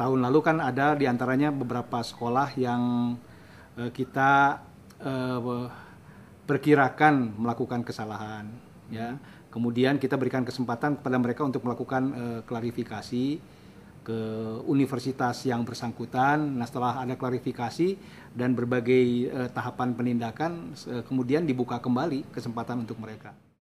tahun lalu kan ada diantaranya beberapa sekolah yang uh, kita uh, perkirakan melakukan kesalahan ya kemudian kita berikan kesempatan kepada mereka untuk melakukan uh, klarifikasi ke universitas yang bersangkutan nah setelah ada klarifikasi dan berbagai uh, tahapan penindakan uh, kemudian dibuka kembali kesempatan untuk mereka